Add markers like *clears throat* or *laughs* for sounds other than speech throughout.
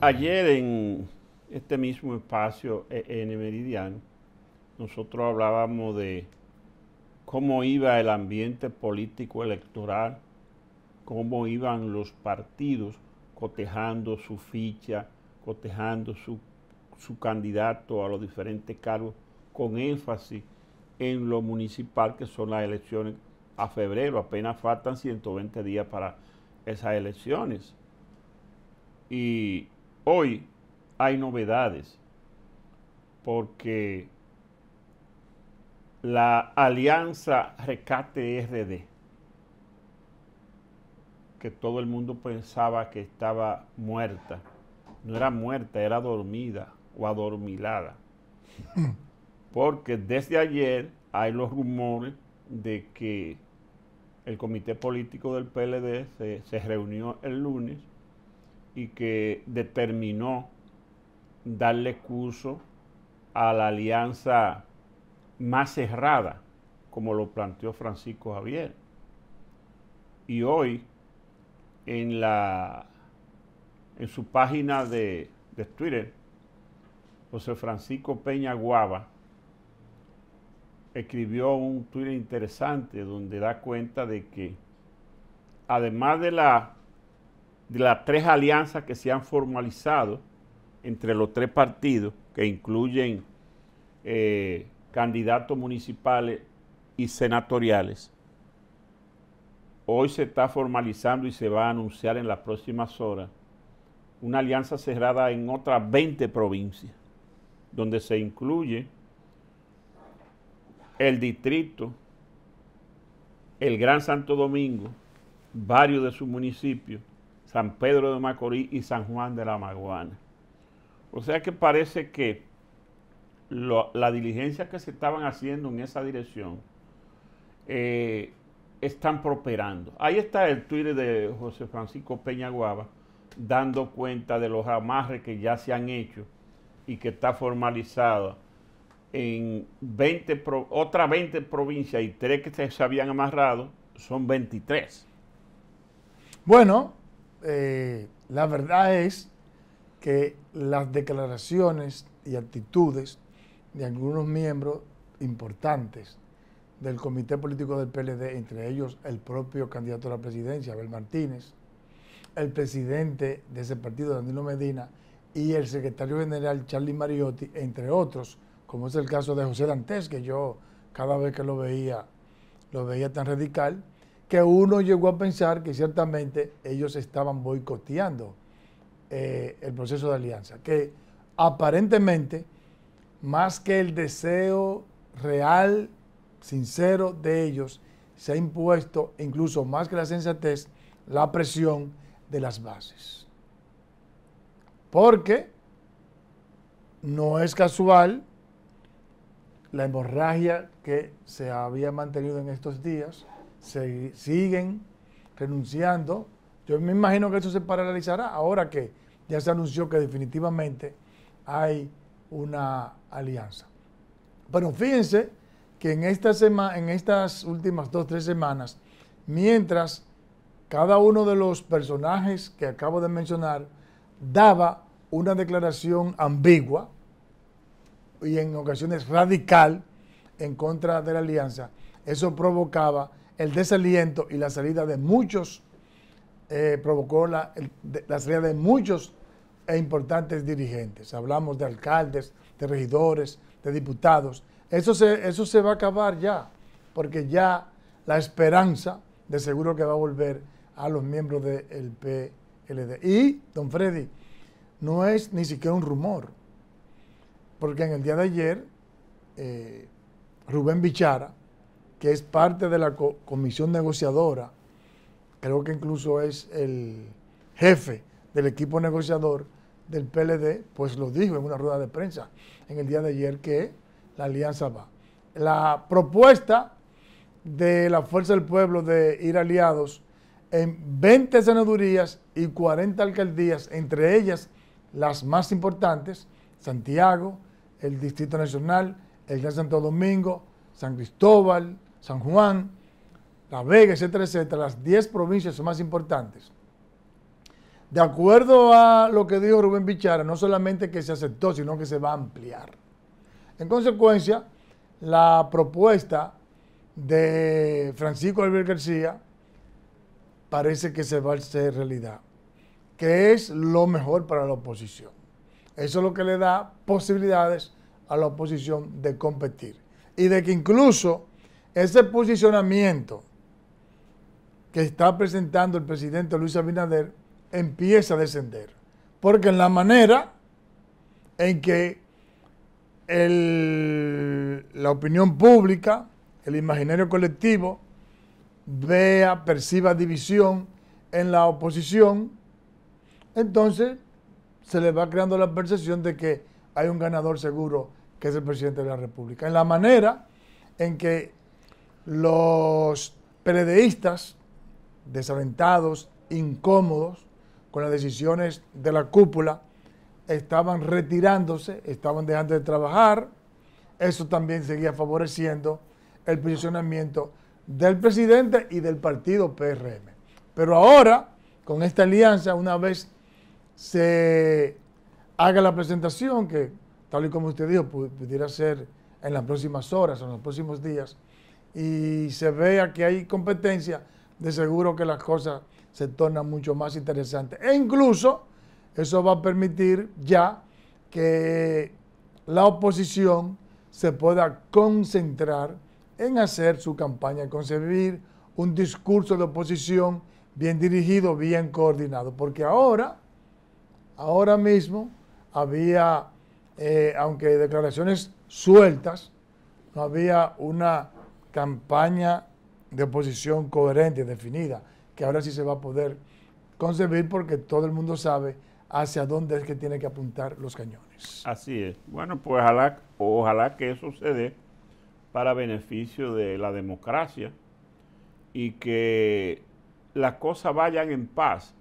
Ayer en este mismo espacio en Meridiano, nosotros hablábamos de cómo iba el ambiente político electoral, cómo iban los partidos cotejando su ficha, cotejando su, su candidato a los diferentes cargos con énfasis en lo municipal, que son las elecciones a febrero. Apenas faltan 120 días para esas elecciones. Y Hoy hay novedades porque la alianza Rescate RD, que todo el mundo pensaba que estaba muerta, no era muerta, era dormida o adormilada. *clears throat* Porque desde ayer hay los rumores de que el comité político del PLD se, se reunió el lunes y que determinó darle curso a la alianza más cerrada, como lo planteó Francisco Javier. Y hoy, en, la, en su página de, de Twitter, José Francisco Peña Guava escribió un Twitter interesante donde da cuenta de que, además de la de las tres alianzas que se han formalizado entre los tres partidos, que incluyen eh, candidatos municipales y senatoriales, hoy se está formalizando y se va a anunciar en las próximas horas una alianza cerrada en otras 20 provincias, donde se incluye el distrito, el Gran Santo Domingo, varios de sus municipios, San Pedro de Macorís y San Juan de la Maguana. O sea que parece que la diligencia que se estaban haciendo en esa dirección eh, están prosperando. Ahí está el Twitter de José Francisco Peña Guaba dando cuenta de los amarres que ya se han hecho y que está formalizado en 20 otras 20 provincias y tres que se habían amarrado son 23. Bueno, eh, la verdad es que las declaraciones y actitudes de algunos miembros importantes del Comité Político del PLD, entre ellos el propio candidato a la presidencia, Abel Martínez, el presidente de ese partido, Danilo Medina, y el secretario general, Charlie Mariotti, entre otros, como es el caso de José Dantes, que yo cada vez que lo veía, lo veía tan radical, que uno llegó a pensar que ciertamente ellos estaban boicoteando eh, el proceso de alianza, que aparentemente, más que el deseo real, sincero de ellos, se ha impuesto incluso más que la sensatez, la presión de las bases. Porque no es casual la hemorragia que se había mantenido en estos días, se siguen renunciando. Yo me imagino que eso se paralizará ahora que ya se anunció que definitivamente hay una alianza. Pero fíjense que en, esta semana, en estas últimas dos, tres semanas, mientras cada uno de los personajes que acabo de mencionar daba una declaración ambigua y en ocasiones radical en contra de la alianza, eso provocaba el desaliento y la salida de muchos, eh, provocó la, salida de muchos e importantes dirigentes. Hablamos de alcaldes, de regidores, de diputados. Eso se, eso se va a acabar ya, porque ya la esperanza de seguro que va a volver a los miembros del PLD. Y, don Freddy, no es ni siquiera un rumor, porque en el día de ayer, eh, Rubén Bichara, que es parte de la comisión negociadora, creo que incluso es el jefe del equipo negociador del PLD, pues lo dijo en una rueda de prensa en el día de ayer que la alianza va. La propuesta de la Fuerza del Pueblo de ir aliados en 20 senadurías y 40 alcaldías, entre ellas las más importantes, Santiago, el Distrito Nacional, el Gran Santo Domingo, San Cristóbal, San Juan, La Vega, etcétera, etcétera, las 10 provincias más importantes. De acuerdo a lo que dijo Rubén Bichara, no solamente que se aceptó, sino que se va a ampliar. En consecuencia, la propuesta de Francisco Albert García parece que se va a hacer realidad, que es lo mejor para la oposición. Eso es lo que le da posibilidades a la oposición de competir y de que incluso ese posicionamiento que está presentando el presidente Luis Abinader empieza a descender. Porque en la manera en que la opinión pública, el imaginario colectivo, vea, perciba división en la oposición, entonces se le va creando la percepción de que hay un ganador seguro, que es el presidente de la República. En la manera en que los peredeístas, desaventados, incómodos con las decisiones de la cúpula, estaban retirándose, estaban dejando de trabajar. Eso también seguía favoreciendo el posicionamiento del presidente y del partido PRM. Pero ahora, con esta alianza, una vez se haga la presentación, que tal y como usted dijo, pudiera ser en las próximas horas, o en los próximos días, y se vea que hay competencia, de seguro que las cosas se tornan mucho más interesantes. E incluso eso va a permitir ya que la oposición se pueda concentrar en hacer su campaña, concebir un discurso de oposición bien dirigido, bien coordinado. Porque ahora, ahora mismo, había, eh, aunque declaraciones sueltas, no había una campaña de oposición coherente, definida, que ahora sí se va a poder concebir porque todo el mundo sabe hacia dónde es que tiene que apuntar los cañones. Así es. Bueno, pues ojalá, ojalá que eso se para beneficio de la democracia y que las cosas vayan en paz,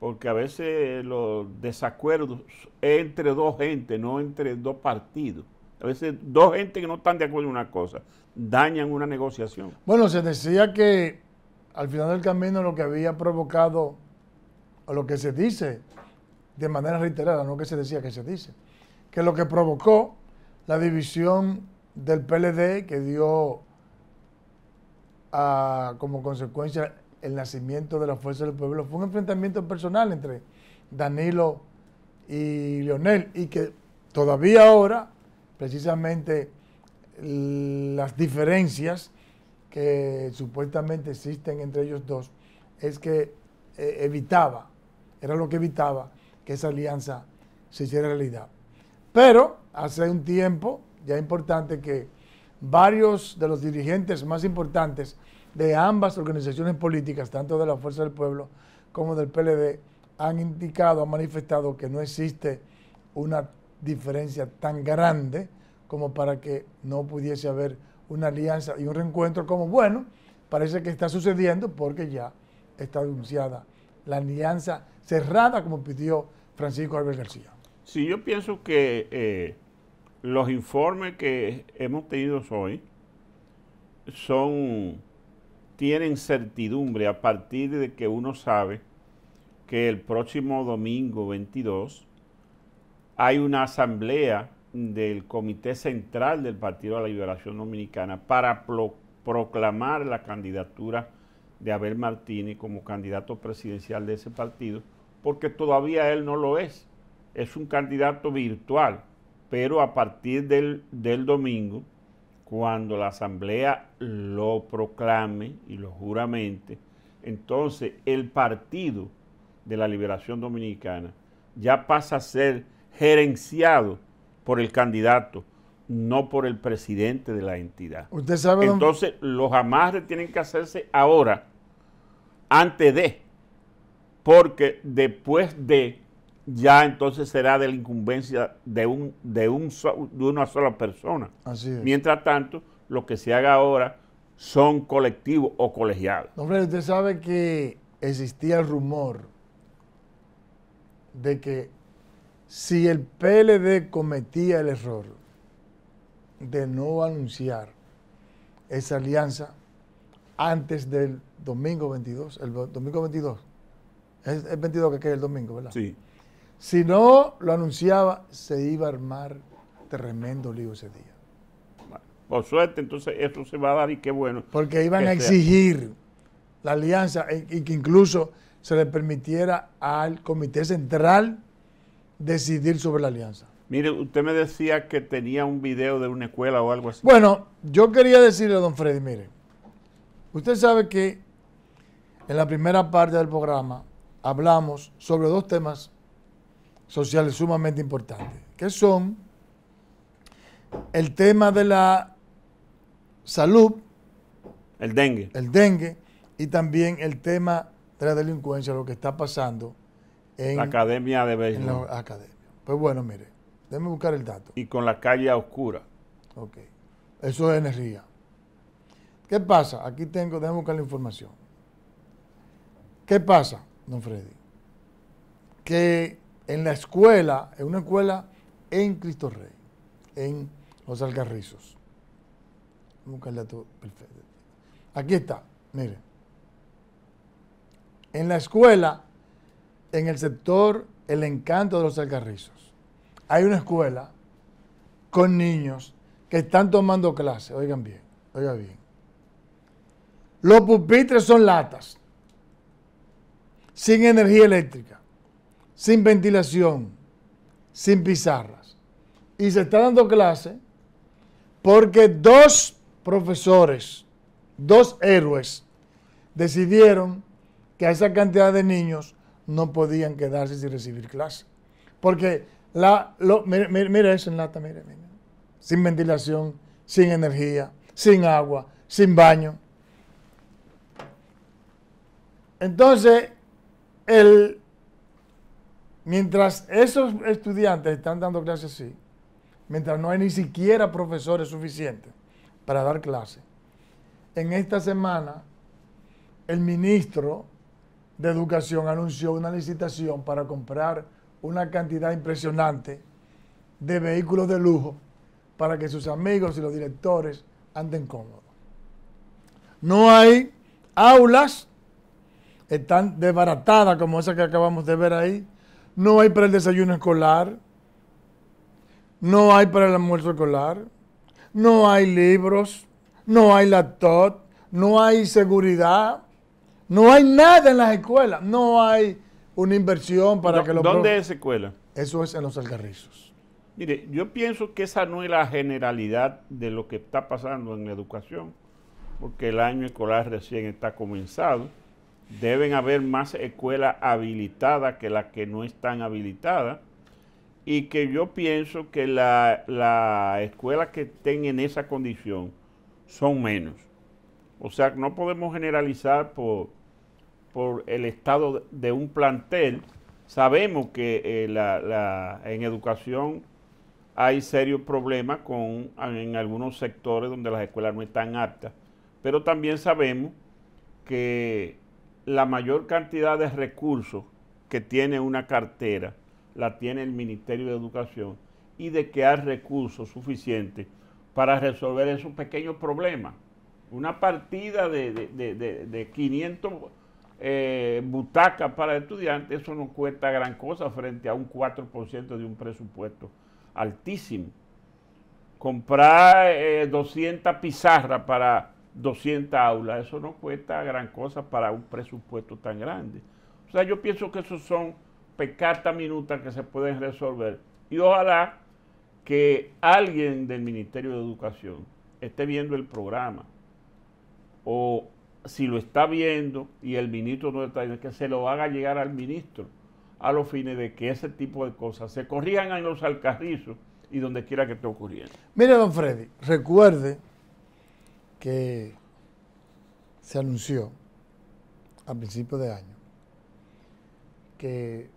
porque a veces los desacuerdos entre dos gentes, no entre dos partidos, a veces dos gente que no están de acuerdo en una cosa dañan una negociación. Bueno, se decía que al final del camino lo que había provocado, o lo que se dice de manera reiterada, no que se decía que se dice, que lo que provocó la división del PLD que dio como consecuencia el nacimiento de la Fuerza del Pueblo fue un enfrentamiento personal entre Danilo y Leonel y que todavía ahora precisamente las diferencias que supuestamente existen entre ellos dos, es que e, evitaba, era lo que evitaba que esa alianza se hiciera realidad. Pero hace un tiempo, ya importante, que varios de los dirigentes más importantes de ambas organizaciones políticas, tanto de la Fuerza del Pueblo como del PLD, han indicado, han manifestado que no existe una diferencia tan grande como para que no pudiese haber una alianza y un reencuentro como, bueno, parece que está sucediendo porque ya está anunciada la alianza cerrada como pidió Francisco Álvarez García. Sí, yo pienso que eh, los informes que hemos tenido hoy son, tienen certidumbre a partir de que uno sabe que el próximo domingo 22 hay una asamblea del Comité Central del Partido de la Liberación Dominicana para proclamar la candidatura de Abel Martínez como candidato presidencial de ese partido, porque todavía él no lo es. Es un candidato virtual, pero a partir del, del domingo, cuando la Asamblea lo proclame y lo juramente, entonces el Partido de la Liberación Dominicana ya pasa a ser gerenciado por el candidato, no por el presidente de la entidad. Usted sabe. Entonces, los amarres tienen que hacerse ahora, antes de, porque después de, ya entonces será de la incumbencia de, un, de, un, de una sola persona. Así es. Mientras tanto, lo que se haga ahora son colectivos o colegiados. Hombre, usted sabe que existía el rumor de que si el PLD cometía el error de no anunciar esa alianza antes del domingo 22, el domingo 22, es el 22 que es el domingo, ¿verdad? Sí. Si no lo anunciaba, se iba a armar tremendo lío ese día. por suerte, entonces eso se va a dar y qué bueno. Porque iban a exigir la alianza y que incluso se le permitiera al Comité Central decidir sobre la alianza. Mire, usted me decía que tenía un video de una escuela o algo así. Bueno, yo quería decirle don Freddy, mire, usted sabe que en la primera parte del programa hablamos sobre dos temas sociales sumamente importantes, que son el tema de la salud, el dengue, el dengue y también el tema de la delincuencia, lo que está pasando en la Academia de Béisbol. Academia. Pues bueno, mire, déjeme buscar el dato. Y con la calle oscura. Ok. Eso es energía. ¿Qué pasa? Aquí tengo, déjame buscar la información. ¿Qué pasa, don Freddy? Que en la escuela, en una escuela en Cristo Rey, en Los a buscar el dato perfecto. Aquí está, mire. En la escuela en el sector El Encanto de los Alcarrizos. Hay una escuela con niños que están tomando clases, oigan bien, oigan bien. Los pupitres son latas, sin energía eléctrica, sin ventilación, sin pizarras. Y se está dando clase porque dos profesores, dos héroes, decidieron que a esa cantidad de niños no podían quedarse sin recibir clase. Porque la, mira, eso en lata, mira, mire Sin ventilación, sin energía, sin agua, sin baño. Entonces, mientras esos estudiantes están dando clases así, mientras no hay ni siquiera profesores suficientes para dar clases, en esta semana el ministro de Educación anunció una licitación para comprar una cantidad impresionante de vehículos de lujo para que sus amigos y los directores anden cómodos. No hay aulas, están desbaratadas como esa que acabamos de ver ahí. No hay para el desayuno escolar, no hay para el almuerzo escolar, no hay libros, no hay laptop, no hay seguridad, no hay nada en las escuelas. No hay una inversión para que lo... ¿Dónde es escuela? Eso es en los algarrizos. Mire, yo pienso que esa no es la generalidad de lo que está pasando en la educación, porque el año escolar recién está comenzado. Deben haber más escuelas habilitadas que las que no están habilitadas y que yo pienso que las la escuelas que estén en esa condición son menos. O sea, no podemos generalizar por, por el estado de un plantel. Sabemos que eh, en educación hay serios problemas con, en algunos sectores donde las escuelas no están aptas, pero también sabemos que la mayor cantidad de recursos que tiene una cartera la tiene el Ministerio de Educación y de que hay recursos suficientes para resolver esos pequeños problemas. Una partida de, de 500 eh, butacas para estudiantes, eso no cuesta gran cosa frente a un 4% de un presupuesto altísimo. Comprar 200 eh, pizarras para 200 aulas, eso no cuesta gran cosa para un presupuesto tan grande. O sea, yo pienso que esos son pecatas minutas que se pueden resolver. Y ojalá que alguien del Ministerio de Educación esté viendo el programa o si lo está viendo y el ministro no está viendo, que se lo haga llegar al ministro a los fines de que ese tipo de cosas se corrían en los alcarrizos y donde quiera que te ocurriendo. Mire, don Freddy, recuerde que se anunció a principio de año que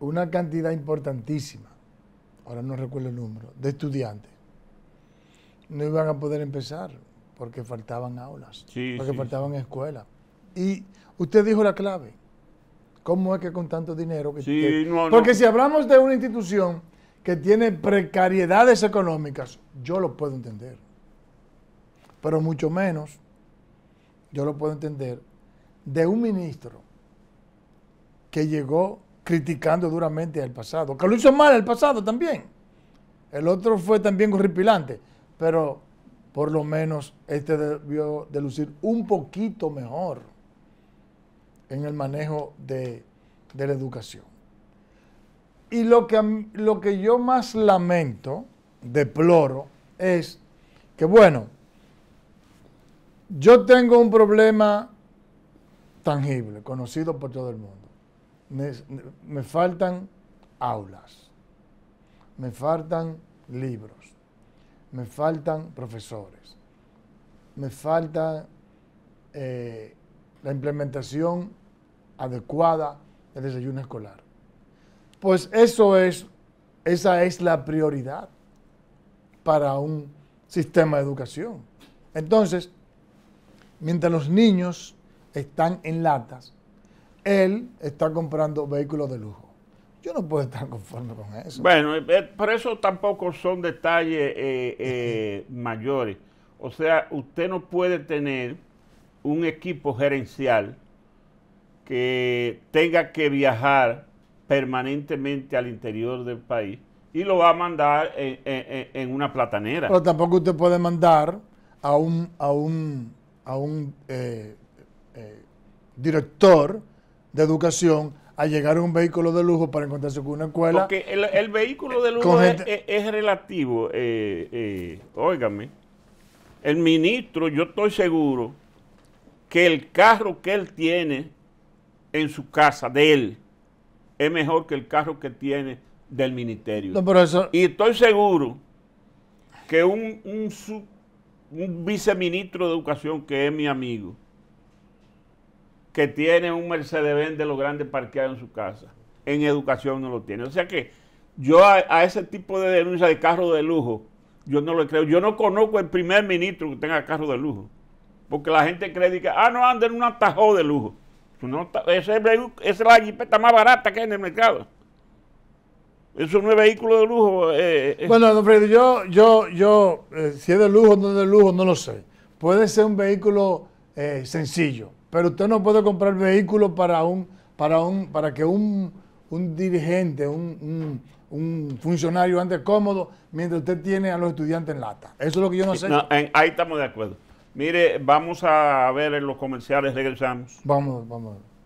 una cantidad importantísima, ahora no recuerdo el número, de estudiantes no iban a poder empezar porque faltaban aulas, porque faltaban escuelas. Y usted dijo la clave. ¿Cómo es que con tanto dinero? Que, porque si hablamos de una institución que tiene precariedades económicas, yo lo puedo entender. Pero mucho menos, yo lo puedo entender, de un ministro que llegó criticando duramente al pasado, que lo hizo mal el pasado también. El otro fue también horripilante, pero por lo menos este debió de lucir un poquito mejor en el manejo de, la educación. Y lo que, lo que yo más lamento, deploro, es que, bueno, yo tengo un problema tangible, conocido por todo el mundo. me faltan aulas, me faltan libros, me faltan profesores, me falta eh, la implementación adecuada del desayuno escolar. Pues eso es, esa es la prioridad para un sistema de educación. Entonces, mientras los niños están en latas, él está comprando vehículos de lujo. Yo no puedo estar conforme con eso. Bueno, eh, eh, por eso tampoco son detalles eh, *laughs* mayores. O sea, usted no puede tener un equipo gerencial que tenga que viajar permanentemente al interior del país y lo va a mandar en, una platanera. Pero tampoco usted puede mandar a un, a un, a un director de educación a llegar a un vehículo de lujo para encontrarse con una escuela. Porque el, vehículo de lujo es, relativo, eh, eh, óigame. El ministro, yo estoy seguro que el carro que él tiene en su casa, de él, es mejor que el carro que tiene del ministerio. Y estoy seguro que un, un viceministro de educación que es mi amigo, que tiene un Mercedes-Benz de los grandes parqueados en su casa. En educación no lo tiene. O sea que yo a, ese tipo de denuncia de carro de lujo, yo no lo creo. Yo no conozco el primer ministro que tenga carro de lujo. Porque la gente cree que, ah, no, anda en un atajo de lujo. esa es la jipeta más barata que hay en el mercado. Eso no es vehículo de lujo. Eh, eh. Bueno, don Freddy yo, yo, yo eh, si es de lujo o no es de lujo, no lo sé. Puede ser un vehículo sencillo. Pero usted no puede comprar vehículos para, un, para, un, para que un, dirigente, un, funcionario ande cómodo mientras usted tiene a los estudiantes en lata. Eso es lo que yo no sé. ahí estamos de acuerdo. Mire, vamos a ver en los comerciales, regresamos. Vamos, vamos.